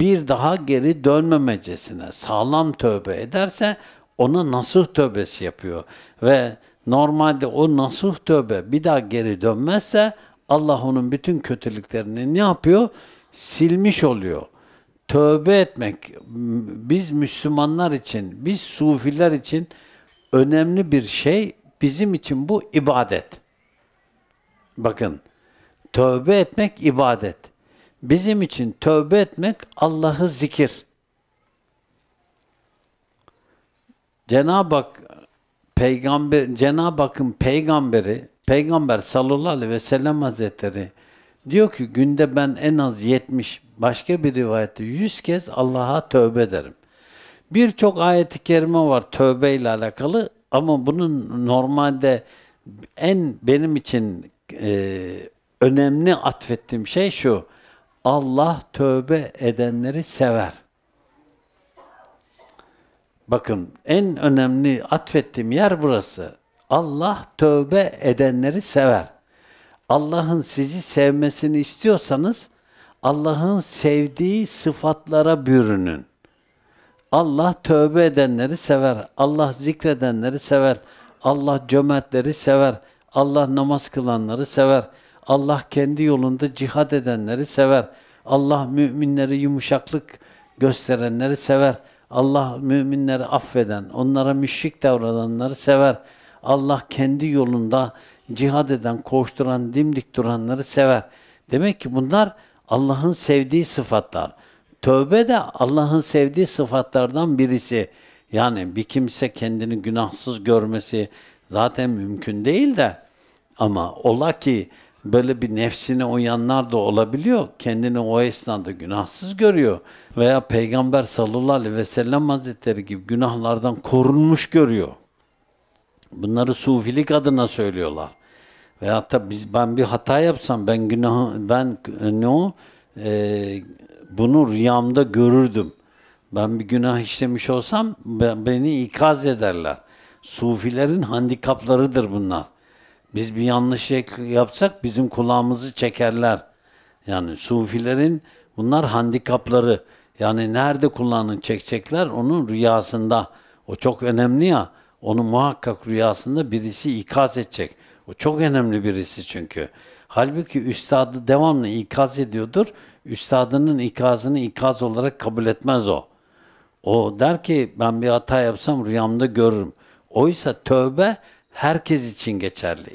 bir daha geri dönmemecesine sağlam tövbe ederse ona nasuh tövbesi yapıyor. Ve normalde o nasuh tövbe bir daha geri dönmezse Allah onun bütün kötülüklerini ne yapıyor? Silmiş oluyor. Tövbe etmek biz Müslümanlar için, biz sufiler için önemli bir şey. Bizim için bu ibadet. Bakın, tövbe etmek ibadet. Bizim için tövbe etmek Allah'ı zikir. Cenab-ı Hak peygamber Cenab-ı Hakk'ın peygamberi peygamber sallallahu aleyhi ve sellem hazretleri diyor ki günde ben en az 70 başka bir rivayette 100 kez Allah'a tövbe ederim. Birçok ayet-i kerime var tövbe ile alakalı ama bunun normalde en benim için e, önemli atfettiğim şey şu. Allah tövbe edenleri sever. Bakın en önemli atfettiğim yer burası. Allah tövbe edenleri sever. Allah'ın sizi sevmesini istiyorsanız Allah'ın sevdiği sıfatlara bürünün. Allah tövbe edenleri sever. Allah zikredenleri sever. Allah cömertleri sever. Allah namaz kılanları sever. Allah kendi yolunda cihad edenleri sever. Allah müminleri yumuşaklık gösterenleri sever. Allah müminleri affeden, onlara müşrik davrananları sever. Allah kendi yolunda cihad eden, koşturan, dimdik duranları sever. Demek ki bunlar Allah'ın sevdiği sıfatlar. Tövbe de Allah'ın sevdiği sıfatlardan birisi. Yani bir kimse kendini günahsız görmesi zaten mümkün değil de ama ola ki böyle bir nefsine uyanlar da olabiliyor. Kendini o esnada günahsız görüyor. Veya Peygamber sallallahu aleyhi ve sellem hazretleri gibi günahlardan korunmuş görüyor. Bunları sufilik adına söylüyorlar. Veya da biz ben bir hata yapsam ben günah ben e, ne o e, bunu rüyamda görürdüm. Ben bir günah işlemiş olsam ben, beni ikaz ederler. Sufilerin handikaplarıdır bunlar. Biz bir yanlışlık şey yapsak bizim kulağımızı çekerler. Yani sufilerin bunlar handikapları. Yani nerede kulağını çekecekler? Onun rüyasında. O çok önemli ya. Onu muhakkak rüyasında birisi ikaz edecek. O çok önemli birisi çünkü. Halbuki üstadı devamlı ikaz ediyordur. Üstadının ikazını ikaz olarak kabul etmez o. O der ki ben bir hata yapsam rüyamda görürüm. Oysa tövbe herkes için geçerli.